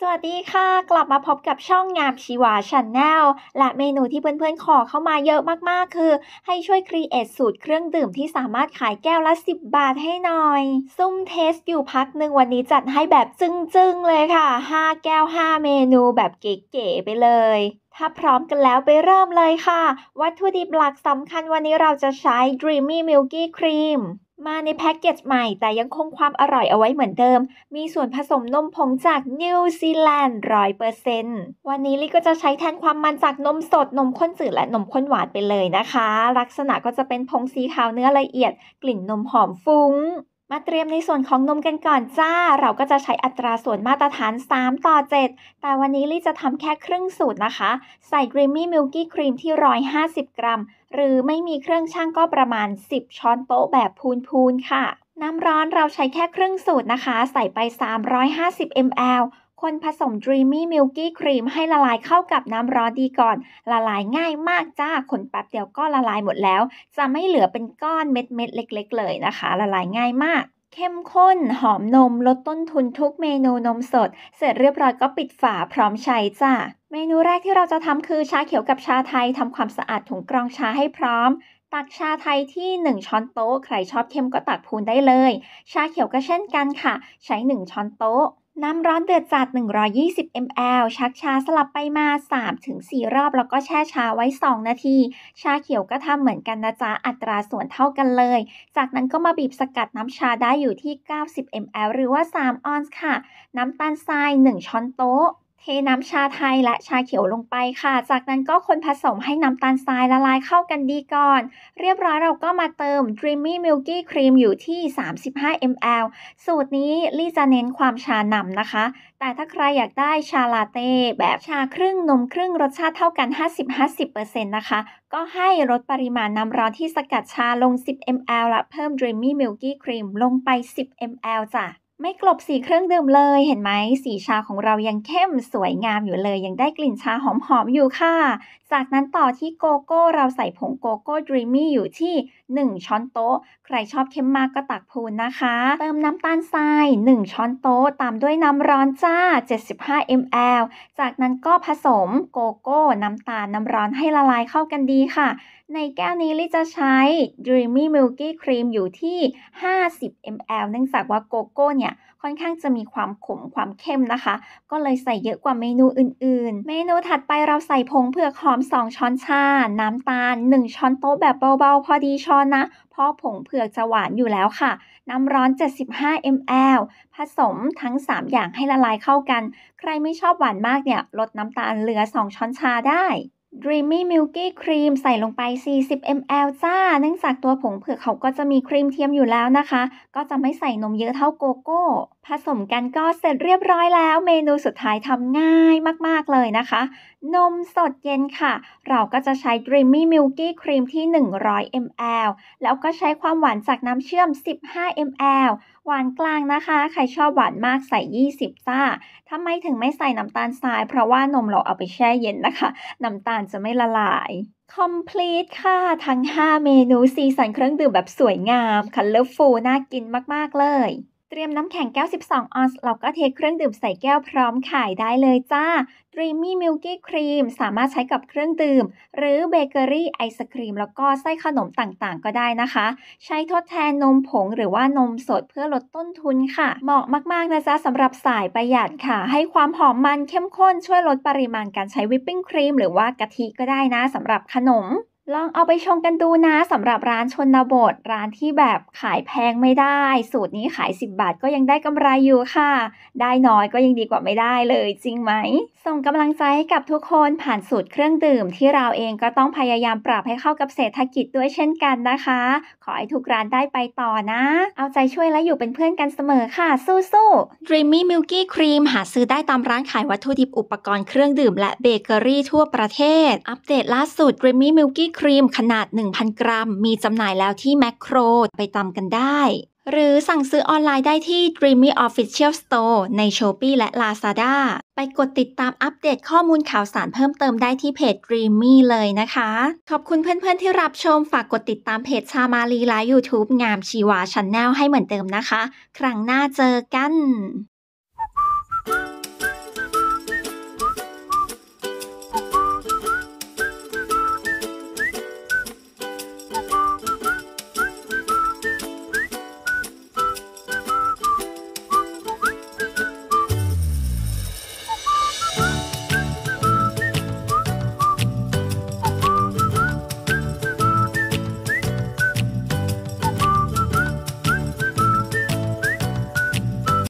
สวัสดีค่ะ กลับมาพบกับช่องงามชีวาชาแนลและเมนูที่เพื่อนๆขอเข้ามาเยอะมากๆคือ ให้ช่วยครีเอทสูตรเครื่องดื่มที่สามารถขายแก้วละ 10 บาทให้หน่อย ซุ่มเทสอยู่พักหนึ่งวันนี้จัดให้แบบจึ้งๆ เลยค่ะ 5 แก้ว 5 เมนูแบบเก๋ๆไปเลย ถ้าพร้อมกันแล้วไปเริ่มเลยค่ะ วัตถุดิบหลักสำคัญวันนี้เราจะใช้ Dreamy Milky Cream มาในแพ็กเกจใหม่ แต่ยังคงความอร่อยเอาไว้เหมือนเดิม มีส่วนผสมนมผงจากนิวซีแลนด์ร้อยเปอร์เซนต์วันนี้ลิก็จะใช้แทนความมันจากนมสดนมข้นจืดและนมข้นหวานไปเลยนะคะ ลักษณะก็จะเป็นผงสีขาวเนื้อละเอียดกลิ่นนมหอมฟุง้งมาเตรียมในส่วนของนมกันก่อนจ้า เราก็จะใช้อัตราส่วนมาตรฐาน 3 ต่อ 7 แต่วันนี้ลี่จะทำแค่ครึ่งสูตรนะคะ ใส่ Grimmy Milky Cream มที่ 150 กรัม หรือไม่มีเครื่องช่างก็ประมาณ 10 ช้อนโต๊ะแบบพูนๆ ค่ะ น้ำร้อนเราใช้แค่ครึ่งสูตรนะคะ ใส่ไป 350 ml คนผสม Dreamy Milky Cream ให้ละลายเข้ากับน้ำร้อนดีก่อน ละลายง่ายมากจ้าขนแป๊บเดียวก็ละลายหมดแล้ว จะไม่เหลือเป็นก้อนเม็ดเม็ดเล็กๆเลยนะคะ ละลายง่ายมาก เข้มข้น หอมนม ลดต้นทุนทุกเมนูนมสด เสร็จเรียบร้อยก็ปิดฝาพร้อมใช้จ้าเมนูแรกที่เราจะทำคือชาเขียวกับชาไทย ทำความสะอาดถุงกรองชาให้พร้อม ตักชาไทยที่ 1 ช้อนโต๊ะ ใครชอบเข้มก็ตักพูนได้เลย ชาเขียวก็เช่นกันค่ะ ใช้1ช้อนโต๊ะน้ำร้อนเดือดจัด 120 ml ชักชาสลับไปมา 3-4 รอบแล้วก็แช่ชาไว้ 2 นาที ชาเขียวก็ทำเหมือนกันนะจ๊ะ อัตราส่วนเท่ากันเลย จากนั้นก็มาบีบสกัดน้ำชาได้อยู่ที่ 90 ml หรือว่า 3 ออนซ์ค่ะ น้ำตาลทราย 1 ช้อนโต๊ะเทน้ำชาไทยและชาเขียวลงไปค่ะ จากนั้นก็คนผสมให้น้ำตาลทรายละลายเข้ากันดีก่อน เรียบร้อยเราก็มาเติม Dreamy Milky Cream อยู่ที่ 35 ml สูตรนี้ลี่จะเน้นความชานำนะคะ แต่ถ้าใครอยากได้ชาลาเต้ แบบชาครึ่งนมครึ่งรสชาติเท่ากัน 50-50%นะคะ ก็ให้ลดปริมาณน้ำร้อนที่สกัดชาลง 10 ml และเพิ่ม Dreamy Milky Cream ลงไป 10 ml จ้ะไม่กลบสีเครื่องดื่มเลยเห็นไหมสีชาของเรายังเข้มสวยงามอยู่เลย ยังได้กลิ่นชาหอมๆอยู่ค่ะ จากนั้นต่อที่โกโก้ เราใส่ผงโกโก้ดรีมี่อยู่ที่ 1ช้อนโต๊ะใครชอบเข้มมากก็ตักพูนนะคะ เติมน้ำตาลทราย 1 ช้อนโต๊ะตามด้วยน้ำร้อนจ้า 75 ml จากนั้นก็ผสมโกโก้น้ำตาลน้ำร้อนให้ละลายเข้ากันดีค่ะในแก้วนี้ลิจะใช้ Dreamy Milky Cream อยู่ที่ 50 ml เนื่องจากว่าโกโก้เนี่ย ค่อนข้างจะมีความขมความเข้มนะคะ ก็เลยใส่เยอะกว่าเมนูอื่นๆ เมนูถัดไปเราใส่ผงเผือกหอม 2 ช้อนชา น้ำตาล 1 ช้อนโต๊ะแบบเบาๆ พอดีช้อนนะ เพราะผงเผือกจะหวานอยู่แล้วค่ะ น้ำร้อน 75 ml ผสมทั้ง 3 อย่างให้ละลายเข้ากัน ใครไม่ชอบหวานมากเนี่ยลดน้ำตาลเหลือ 2 ช้อนชาได้ Dreamy Milky Cream ใส่ลงไป 40 ml จ้าเนื่องจากตัวผงเผือกเขาก็จะมีครีมเทียมอยู่แล้วนะคะ ก็จะไม่ใส่นมเยอะเท่าโกโก้ผสมกันก็เสร็จเรียบร้อยแล้วเมนูสุดท้ายทำง่ายมาก ๆ เลยนะคะ นมสดเย็นค่ะ เราก็จะใช้ Dreamy Milky Cream ที่ 100 ml แล้วก็ใช้ความหวานจากน้ำเชื่อม 15 ml หวานกลางนะคะ ใครชอบหวานมากใส่ 20จ้าทำไมถึงไม่ใส่น้ำตาลทราย เพราะว่านมเราเอาไปแช่เย็นนะคะ น้ำตาลจะไม่ละลาย complete ค่ะ ทั้ง 5 เมนูสีสันเครื่องดื่มแบบสวยงาม colorful น่ากินมากๆเลยเตรียมน้ำแข็งแก้ว12ออนซ์แล้วก็เทเครื่องดื่มใส่แก้วพร้อมขายได้เลยจ้า Dreamy Milky Cream สามารถใช้กับเครื่องดื่ม หรือเบเกอรี่ไอศครีมแล้วก็ไส้ขนมต่าง ๆ ก็ได้นะคะ ใช้ทดแทนนมผงหรือว่านมสดเพื่อลดต้นทุนค่ะ เหมาะมาก ๆ นะจ๊ะสำหรับสายประหยัดค่ะ ให้ความหอมมันเข้มข้นช่วยลดปริมาณการใช้วิปปิ้งครีมหรือว่ากะทิก็ได้นะสำหรับขนมลองเอาไปชมกันดูนะสำหรับร้านชนบทร้านที่แบบขายแพงไม่ได้ สูตรนี้ขาย 10 บาทก็ยังได้กำไรอยู่ค่ะได้น้อยก็ยังดีกว่าไม่ได้เลย จริงไหมส่งกำลังใจให้กับทุกคนผ่านสูตรเครื่องดื่ม ที่เราเองก็ต้องพยายามปรับให้เข้ากับเศรษฐกิจด้วยเช่นกันนะคะ ขอให้ทุกร้านได้ไปต่อนะเอาใจช่วยและอยู่เป็นเพื่อนกันเสมอค่ะสู้ๆ Dreamy Milky Cream หาซื้อได้ตามร้านขายวัตถุดิบอุปกรณ์เครื่องดื่มและเบเกอรี่ทั่วประเทศ อัปเดตล่าสุด Dreamy Milky ครีมขนาด 1,000 กรัม มีจำหน่ายแล้วที่แมคโครไปตามกันได้ หรือสั่งซื้อออนไลน์ได้ที่ Dreamy Official Store ใน s h o p e e และ Lazada ไปกดติดตามอัปเดตข้อมูลข่าวสารเพิ่มเติมได้ที่เพจ Dreamy เลยนะคะ ขอบคุณเพื่อนๆที่รับชมฝากกดติดตามเพจชามาลีและ YouTube งามชีวาชันแนลให้เหมือนเดิมนะคะ ครั้งหน้าเจอกัน